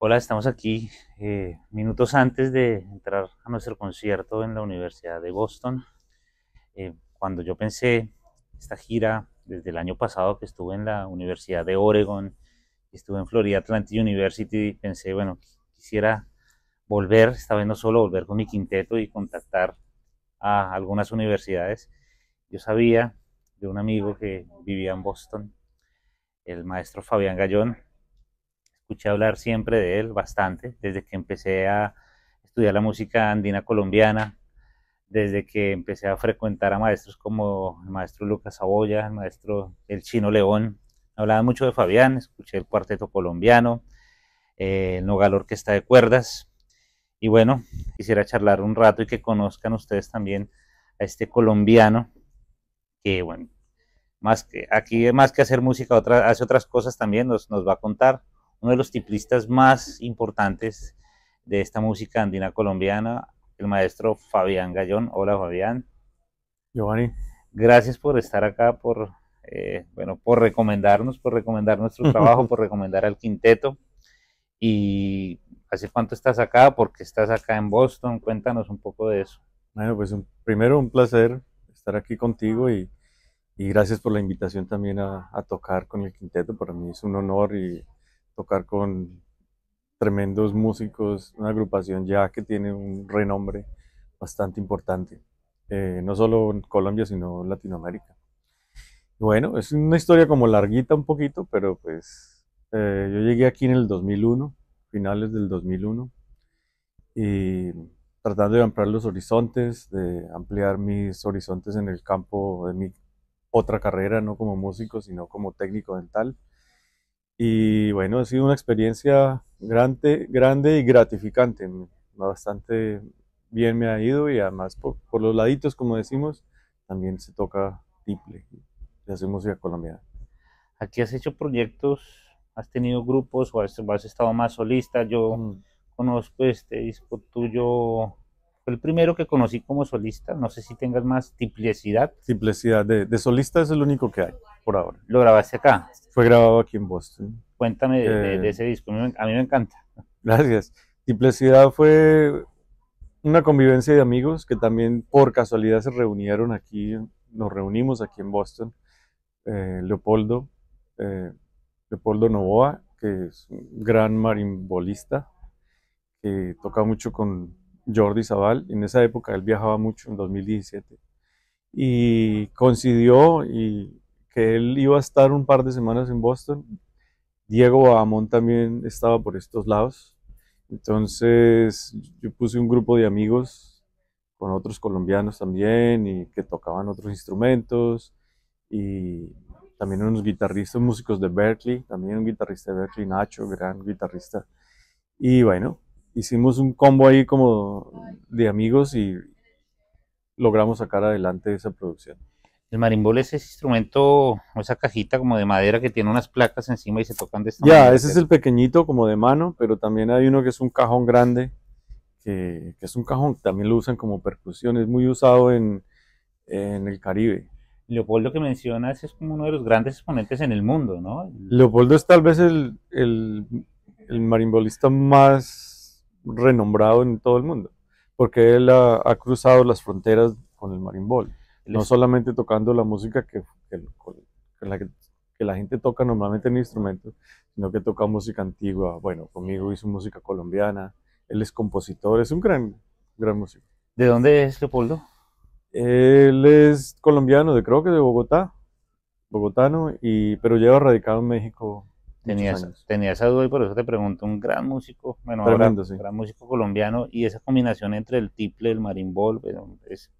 Hola, estamos aquí eh, minutos antes de entrar a nuestro concierto en la Universidad de Boston. Eh, cuando yo pensé esta gira desde el año pasado que estuve en la Universidad de Oregon, estuve en Florida Atlantic University, pensé, bueno, quisiera volver, esta vez no solo volver con mi quinteto y contactar a algunas universidades. Yo sabía de un amigo que vivía en Boston, el maestro Fabián Gallón, escuché hablar siempre de él bastante, desde que empecé a estudiar la música andina colombiana, desde que empecé a frecuentar a maestros como el maestro Lucas Saboya, el maestro El Chino León. Hablaba mucho de Fabián, escuché el cuarteto colombiano, eh, el nogalor que está de Cuerdas. Y bueno, quisiera charlar un rato y que conozcan ustedes también a este colombiano que, bueno, más que, aquí más que hacer música, hace otras cosas también, nos, nos va a contar uno de los tiplistas más importantes de esta música andina colombiana, el maestro Fabián Gallón. Hola Fabián. Giovanni. Gracias por estar acá, por, eh, bueno, por recomendarnos, por recomendar nuestro trabajo, por recomendar al quinteto. ¿Y hace cuánto estás acá? porque estás acá en Boston? Cuéntanos un poco de eso. Bueno, pues primero un placer estar aquí contigo y, y gracias por la invitación también a, tocar con el quinteto. Para mí es un honor y tocar con tremendos músicos, una agrupación ya que tiene un renombre bastante importante, eh, no solo en Colombia, sino en Latinoamérica. Bueno, es una historia como larguita un poquito, pero pues eh, yo llegué aquí en el 2001, finales del 2001, y tratando de ampliar los horizontes, de ampliar mis horizontes en el campo de mi otra carrera, no como músico, sino como técnico dental. Y bueno, ha sido una experiencia grande, grande y gratificante. Bastante bien me ha ido y además por, los laditos, como decimos, también se toca triple. Y hacemos música colombiana. Aquí has hecho proyectos, has tenido grupos o has, estado más solista. Yo mm. conozco este disco tuyo fue el primero que conocí como solista. No sé si tengas más tiplecidad. Tiplicidad, de, de solista es el único que hay por ahora. ¿Lo grabaste acá? Fue grabado aquí en Boston. Cuéntame de, eh. ese disco, a mí, me, encanta. Gracias. Simplicidad fue una convivencia de amigos que también por casualidad se reunieron aquí, nos reunimos aquí en Boston. Eh, Leopoldo, eh, Leopoldo Novoa, que es un gran marimbolista, que toca mucho con Jordi Zaval. En esa época él viajaba mucho, en 2017. Y coincidió y él iba a estar un par de semanas en Boston. Diego Amón también estaba por estos lados. Entonces yo puse un grupo de amigos con otros colombianos también y que tocaban otros instrumentos y también unos guitarristas, músicos de Berkeley, también un guitarrista de Berkeley, Nacho, gran guitarrista. Y bueno, hicimos un combo ahí como de amigos y logramos sacar adelante esa producción. El marimbol es ese instrumento, esa cajita como de madera que tiene unas placas encima y se tocan de esta manera. Ya, ese es el pequeñito como de mano, pero también hay uno que es un cajón grande, que, es un cajón, también lo usan como percusión, es muy usado en, el Caribe. Leopoldo que mencionas es como uno de los grandes exponentes en el mundo, ¿no? Leopoldo es tal vez el, marimbolista más renombrado en todo el mundo, porque él ha, ha cruzado las fronteras con el marimbol. No solamente tocando la música que, que, la, que la gente toca normalmente en instrumentos, sino que toca música antigua. Bueno, conmigo hizo música colombiana, él es compositor, es un gran, gran músico. ¿De dónde es Leopoldo? Él es colombiano, de, creo que de Bogotá, bogotano, y, pero lleva radicado en México. Tenía esa, tenía esa duda y por eso te pregunto, un gran músico, bueno, gran músico colombiano y esa combinación entre el tiple, el marimbol, es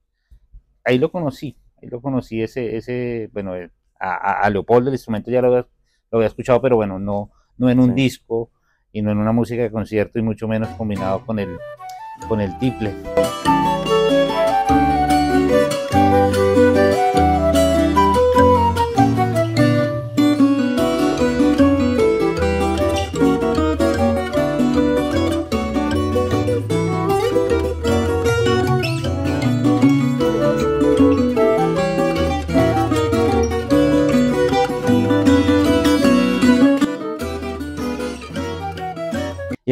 ahí lo conocí, ahí lo conocí ese, ese bueno, eh, a, a Leopoldo, el instrumento ya lo había, lo había, escuchado, pero bueno, no, no en un disco y no en una música de concierto y mucho menos combinado con el, con el tiple.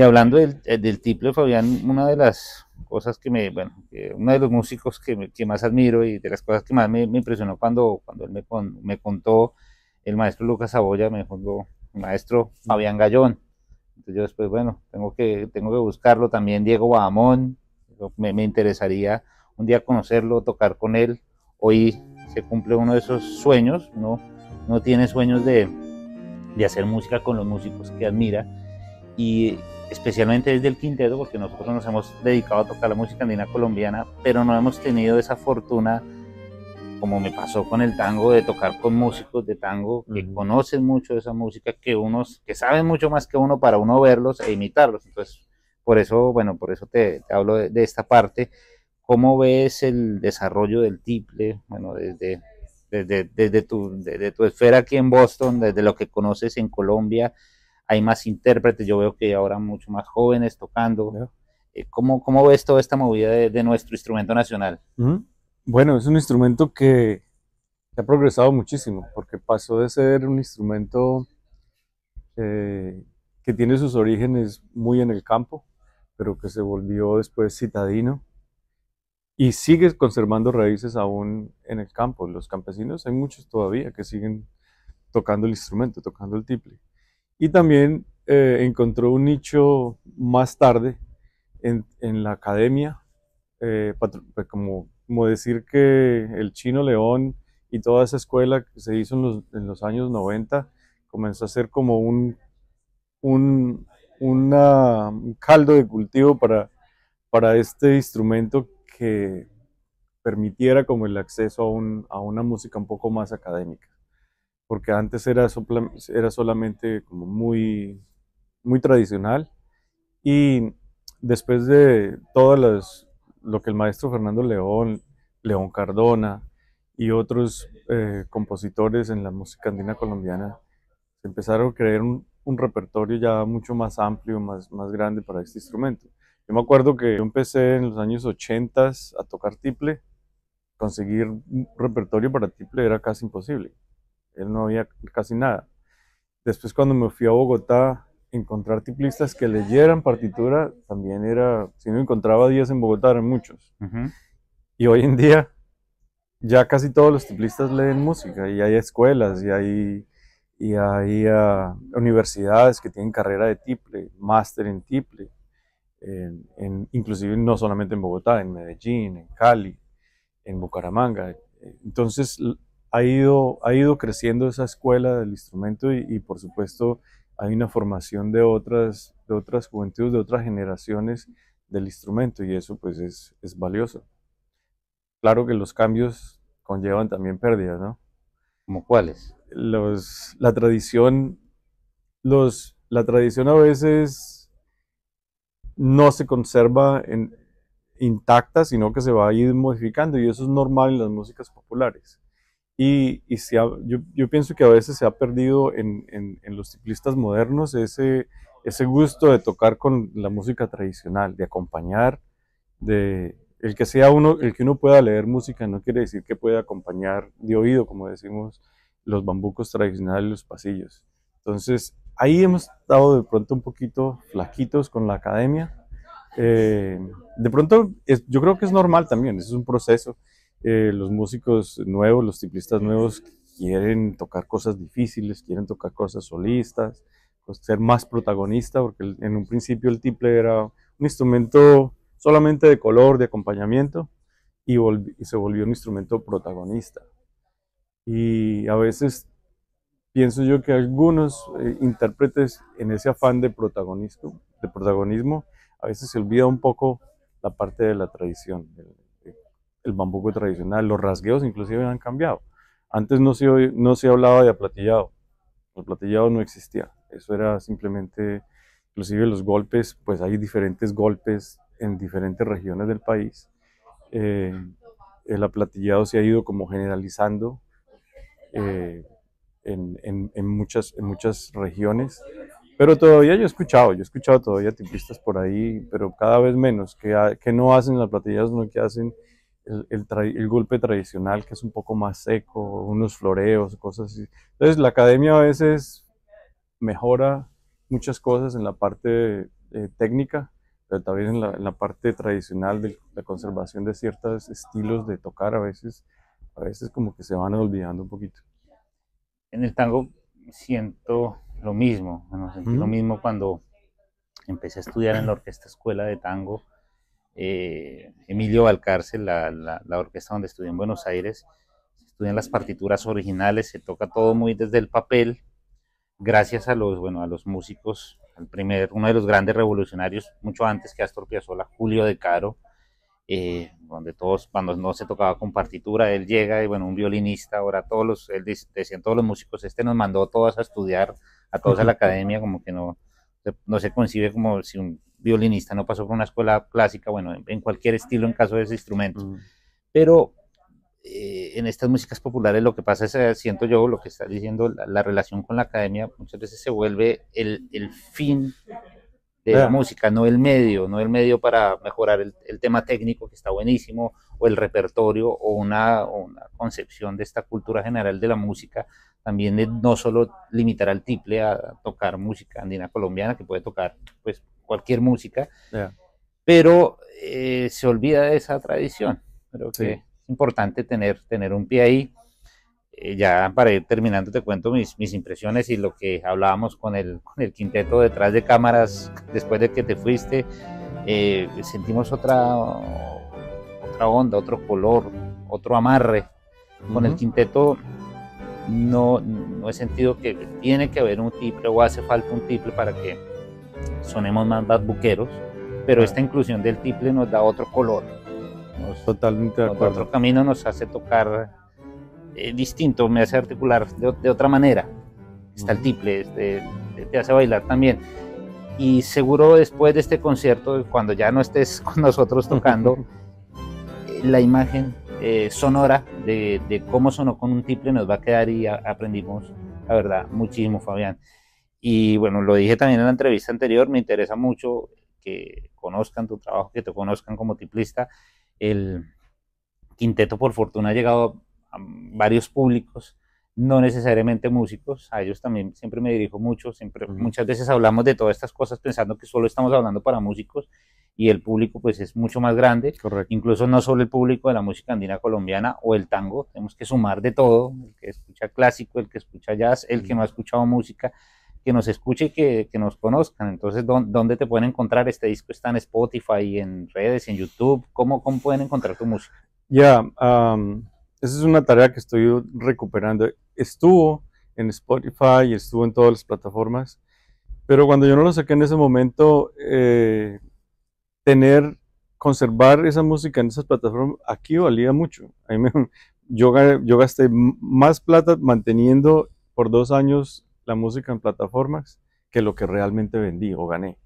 hablando del, eh, del tiple, Fabián, una de las cosas que me, bueno, uno de los músicos que, que más admiro y de las cosas que más me, impresionó cuando, cuando él me, me contó, el maestro Lucas Saboya me dijo, maestro Fabián Gallón. Entonces yo después, bueno, tengo que, tengo que buscarlo también, Diego Bahamón, me, me interesaría un día conocerlo, tocar con él. Hoy se cumple uno de esos sueños, no, no tiene sueños de, de hacer música con los músicos que admira. Y, especialmente desde el quinteto, porque nosotros nos hemos dedicado a tocar la música andina colombiana, pero no hemos tenido esa fortuna, como me pasó con el tango, de tocar con músicos de tango que conocen mucho de esa música, que unos, que saben mucho más que uno para uno verlos e imitarlos. Entonces, por eso, bueno, por eso te, hablo de, esta parte. ¿Cómo ves el desarrollo del tiple? Bueno, desde, desde, tu, desde tu esfera aquí en Boston, desde lo que conoces en Colombia, hay más intérpretes, yo veo que ahora mucho más jóvenes tocando. Eh, ¿Cómo, ves toda esta movida de, nuestro instrumento nacional? Bueno, es un instrumento que ha progresado muchísimo, porque pasó de ser un instrumento eh, que tiene sus orígenes muy en el campo, pero que se volvió después citadino y sigue conservando raíces aún en el campo. Los campesinos, hay muchos todavía que siguen tocando el instrumento, tocando el tiple y también eh, encontró un nicho más tarde en, la academia, eh, pues, como, decir que el chino León y toda esa escuela que se hizo en los, años 90 comenzó a ser como un, caldo de cultivo para, para este instrumento que permitiera como el acceso a una música un poco más académica porque antes era, era solamente como muy, muy tradicional. Y después de todas las, lo que el maestro Fernando León, León Cardona y otros eh, compositores en la música andina colombiana empezaron a crear un, repertorio ya mucho más amplio, más, más grande para este instrumento. Yo me acuerdo que yo empecé en los años 80 a tocar tiple, conseguir un repertorio para tiple era casi imposible él no había casi nada. Después cuando me fui a Bogotá, encontrar tiplistas que leyeran partitura también era, si no encontraba días en Bogotá, eran muchos. Y hoy en día ya casi todos los tiplistas leen música y hay escuelas y hay, y hay ah, universidades que tienen carrera de tiple, máster en tiple, en, inclusive no solamente en Bogotá, en Medellín, en Cali, en Bucaramanga. Entonces ha ido, ha ido creciendo esa escuela del instrumento y, por supuesto hay una formación de otras, de otras juventudes, de otras generaciones del instrumento y eso pues es, valioso. Claro que los cambios conllevan también pérdidas, ¿no? ¿Como cuáles? la tradición, la tradición a veces no se conserva intacta, sino que se va a ir modificando y eso es normal en las músicas populares. Y, yo, pienso que a veces se ha perdido en, los ciclistas modernos ese, gusto de tocar con la música tradicional, de acompañar, de el que sea uno, el que uno pueda leer música no quiere decir que pueda acompañar de oído, como decimos los bambucos tradicionales, los pasillos. Entonces, ahí hemos estado de pronto un poquito flaquitos con la academia. Eh, de pronto, yo creo que es normal también, es un proceso. Eh, los músicos nuevos, los tiplistas nuevos, quieren tocar cosas difíciles, quieren tocar cosas solistas, pues, ser más protagonista, porque en un principio el tiple era un instrumento solamente de color, de acompañamiento, y, se volvió un instrumento protagonista. Y a veces pienso yo que algunos eh, intérpretes en ese afán de protagonismo, a veces se olvida un poco la parte de la tradición, de, el bambuco tradicional. Los rasgueos inclusive han cambiado. Antes no se, no se hablaba de aplatillado. El aplatillado no existía. Eso era simplemente, inclusive los golpes, pues hay diferentes golpes en diferentes regiones del país. Eh, el aplatillado se ha ido como generalizando eh, en, en, en, muchas, en muchas regiones. Pero todavía yo he escuchado, yo he escuchado todavía tipistas por ahí, pero cada vez menos, que, que no hacen las platillas, no que hacen el, golpe tradicional que es un poco más seco, unos floreos, cosas así. Entonces la academia a veces mejora muchas cosas en la parte eh, técnica, pero también en la, parte tradicional de la conservación de ciertos estilos de tocar a veces, a veces como que se van olvidando un poquito. En el tango siento lo mismo, lo mismo cuando empecé a estudiar en la orquesta escuela de tango eh, Emilio Valcárcel, la, la, orquesta donde estudió en Buenos Aires, estudian las partituras originales, se toca todo muy desde el papel, gracias a los, bueno, a los músicos, al primer, uno de los grandes revolucionarios, mucho antes que Astor Piazzolla, Julio De Caro, eh, donde todos, cuando no se tocaba con partitura, él llega y bueno, un violinista, ahora todos los, él todos los músicos, este nos mandó a todos a estudiar, a todos a la academia, como que no, no se concibe como si un violinista, no pasó por una escuela clásica, bueno, en, cualquier estilo en caso de ese instrumento. Mm. Pero eh, en estas músicas populares lo que pasa es, eh, siento yo, lo que está diciendo, la, relación con la academia muchas veces se vuelve el, fin de la música, no el medio, no el medio para mejorar el, tema técnico que está buenísimo, o el repertorio, o una, una, concepción de esta cultura general de la música, también de no solo limitar al tiple a tocar música andina colombiana, que puede tocar pues cualquier música, pero eh, se olvida de esa tradición. Creo que es importante tener, tener un pie ahí. Eh, ya para ir terminando te cuento mis, mis impresiones y lo que hablábamos con el, con el quinteto detrás de cámaras después de que te fuiste. Eh, sentimos otra, otra onda, otro color, otro amarre. Con el quinteto no, no he sentido que tiene que haber un triple o hace falta un triple para que sonemos más buqueros, pero esta inclusión del tiple nos da otro color. Totalmente de acuerdo. Otro camino nos hace tocar eh, distinto, me hace articular de, otra manera. Está el tiple, este, te hace bailar también. Y seguro después de este concierto, cuando ya no estés con nosotros tocando, eh, la imagen eh, sonora de, cómo sonó con un tiple nos va a quedar y aprendimos, la verdad, muchísimo, Fabián. Y bueno, lo dije también en la entrevista anterior, me interesa mucho que conozcan tu trabajo, que te conozcan como tiplista. El quinteto, por fortuna, ha llegado a varios públicos, no necesariamente músicos, a ellos también siempre me dirijo mucho, siempre, muchas veces hablamos de todas estas cosas pensando que solo estamos hablando para músicos y el público pues es mucho más grande, incluso no solo el público de la música andina colombiana o el tango, tenemos que sumar de todo, el que escucha clásico, el que escucha jazz, el que no ha escuchado música, que nos escuche y que, nos conozcan. Entonces, ¿dónde, te pueden encontrar? Este disco está en Spotify, en redes, en YouTube. ¿Cómo, pueden encontrar tu música? Ya, esa es una tarea que estoy recuperando. Estuvo en Spotify, estuvo en todas las plataformas, pero cuando yo no lo saqué en ese momento, eh, tener, conservar esa música en esas plataformas, aquí valía mucho. yo, yo gasté más plata manteniendo por dos años la música en plataformas que lo que realmente vendí o gané.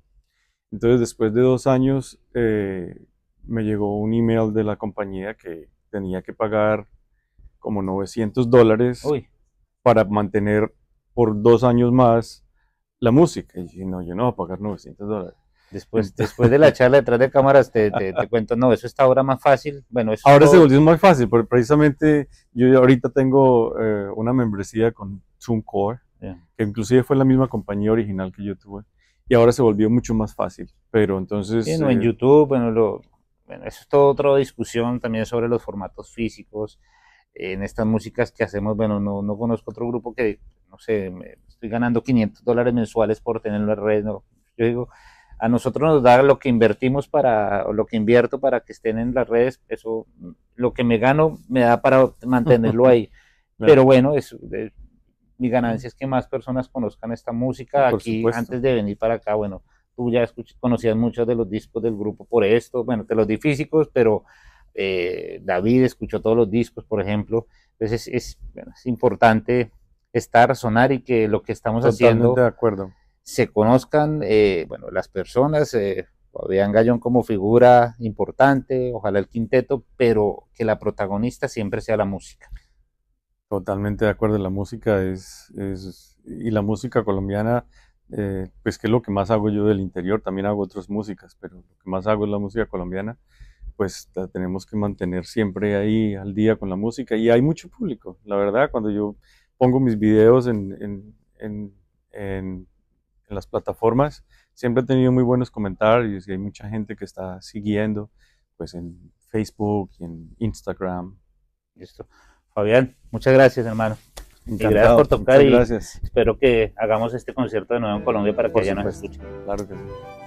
Entonces, después de dos años, eh, me llegó un email de la compañía que tenía que pagar como 900 dólares para mantener por dos años más la música. Y dije, no, yo no voy a pagar 900 dólares. Después, después de la charla detrás de cámaras te, te, cuento, no, eso está ahora más fácil. Bueno, ahora se volvió más fácil, porque precisamente yo ahorita tengo eh, una membresía con TuneCore, que inclusive fue la misma compañía original que yo tuve. Y ahora se volvió mucho más fácil, pero entonces... Bueno, en eh, YouTube, bueno, lo, eso es toda otra discusión también sobre los formatos físicos. En estas músicas que hacemos, bueno, no, no conozco otro grupo que, no sé, estoy ganando 500 dólares mensuales por tener las redes No. Yo digo, a nosotros nos da lo que invertimos para, o lo que invierto para que estén en las redes, eso, lo que me gano me da para mantenerlo ahí. Pero bueno, es, mi ganancia es que más personas conozcan esta música aquí antes de venir para acá. Bueno, tú ya conocías muchos de los discos del grupo por esto, bueno, te los di físicos, pero eh, David escuchó todos los discos, por ejemplo. Entonces es, importante estar, sonar y que lo que estamos haciendo se conozcan, eh, bueno, las personas, eh, vean Gallón como figura importante, ojalá el quinteto, pero que la protagonista siempre sea la música. Totalmente de acuerdo, la música es, y la música colombiana, eh, pues que es lo que más hago yo del interior, también hago otras músicas, pero lo que más hago es la música colombiana, pues la tenemos que mantener siempre ahí al día con la música y hay mucho público, la verdad, cuando yo pongo mis videos en, las plataformas, siempre he tenido muy buenos comentarios y hay mucha gente que está siguiendo, pues en Facebook y en Instagram. Listo. Fabián, muchas gracias, hermano. gracias por tocar y espero que hagamos este concierto de nuevo en Colombia para que por allá nos escuchen. Claro que sí.